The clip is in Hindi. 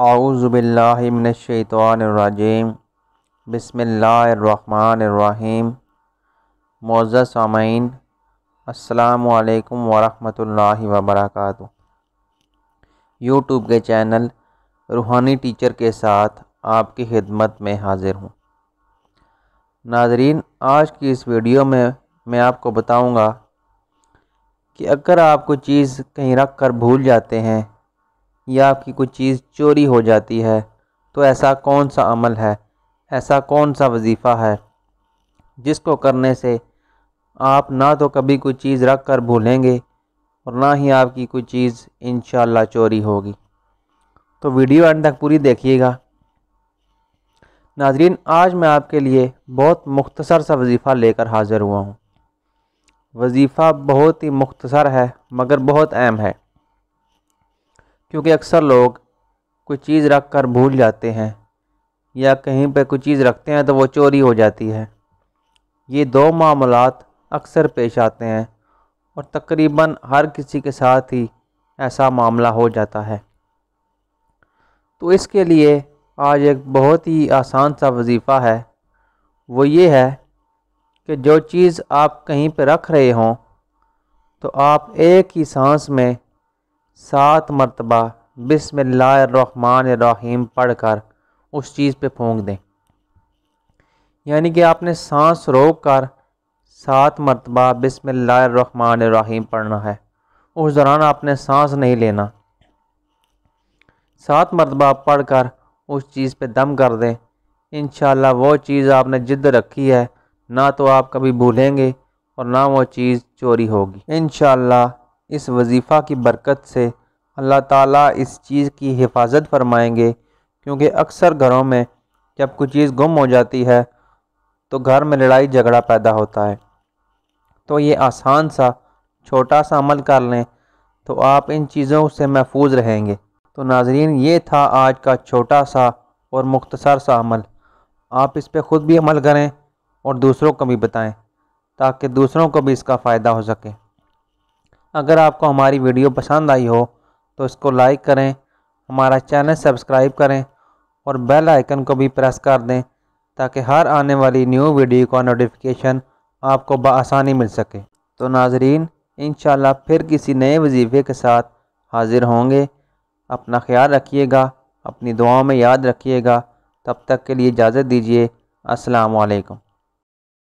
आउज़बिल्लिमिनशैतवानरजीम बसमीम मोज़ा सामीन असलकम वरहमल वबरक यूट्यूब के चैनल रूहानी टीचर के साथ आपकी खिदमत में हाज़िर हूँ नाजरीन आज की इस वीडियो में मैं आपको बताऊँगा कि अगर आप कोई चीज़ कहीं रख कर भूल जाते हैं या आपकी कोई चीज़ चोरी हो जाती है तो ऐसा कौन सा अमल है ऐसा कौन सा वजीफ़ा है जिसको करने से आप ना तो कभी कोई चीज़ रख कर भूलेंगे और ना ही आपकी कोई चीज़ इन चोरी होगी तो वीडियो एंड तक पूरी देखिएगा नाजरीन आज मैं आपके लिए बहुत मुख्तसर सा वजीफ़ा लेकर हाज़िर हुआ हूँ वजीफ़ा बहुत ही मुख्तसर है मगर बहुत अहम है क्योंकि अक्सर लोग कोई चीज़ रख कर भूल जाते हैं या कहीं पर कोई चीज़ रखते हैं तो वो चोरी हो जाती है ये दो मामला अक्सर पेश आते हैं और तकरीबन हर किसी के साथ ही ऐसा मामला हो जाता है तो इसके लिए आज एक बहुत ही आसान सा वजीफ़ा है वो ये है कि जो चीज़ आप कहीं पर रख रहे हों तो आप एक ही सांस में सात मरतबा बिसमीम पढ़ कर उस चीज़ पर फूँक दें यानी कि आपने सांस रोक कर सात मरतबा बिसमीम पढ़ना है उस दौरान आपने सांस नहीं लेना सात मरतबा पढ़ कर उस चीज़ पर दम कर दें इन वो चीज़ आपने जिद रखी है ना तो आप कभी भूलेंगे और ना वो चीज़ चोरी होगी इन इस वजीफ़ा की बरकत से अल्लाह ताला इस चीज़ की हिफाजत फरमाएंगे क्योंकि अक्सर घरों में जब कोई चीज़ गुम हो जाती है तो घर में लड़ाई झगड़ा पैदा होता है तो ये आसान सा छोटा सा अमल कर लें तो आप इन चीज़ों से महफूज रहेंगे तो नाजरीन ये था आज का छोटा सा और मुख्तसर सा अमल आप इस पर ख़ुद भी अमल करें और दूसरों को भी बताएं ताकि दूसरों को भी इसका फ़ायदा हो सके अगर आपको हमारी वीडियो पसंद आई हो तो इसको लाइक करें हमारा चैनल सब्सक्राइब करें और बेल आइकन को भी प्रेस कर दें ताकि हर आने वाली न्यू वीडियो का नोटिफिकेशन आपको बसानी मिल सके तो नाजरीन इन फिर किसी नए वजीफ़े के साथ हाज़िर होंगे अपना ख्याल रखिएगा अपनी दुआओं में याद रखिएगा तब तक के लिए इजाज़त दीजिए अस्सलाम वालेकुम